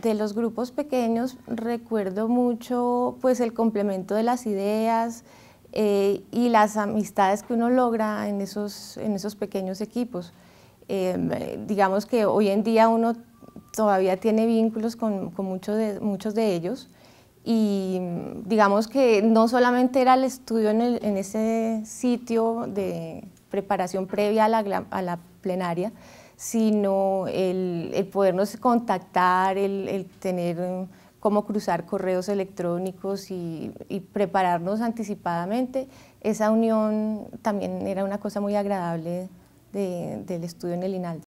de los grupos pequeños recuerdo mucho pues el complemento de las ideas eh, y las amistades que uno logra en esos, pequeños equipos. Em, digamos que hoy en día uno todavía tiene vínculos con, muchos de ellos y digamos que no solamente era el estudio en, ese sitio de preparación previa a la plenaria, sino el, podernos contactar, el, el, tener cómo cruzar correos electrónicos y, prepararnos anticipadamente. Esa unión también era una cosa muy agradable de, del estudio en el INALDE.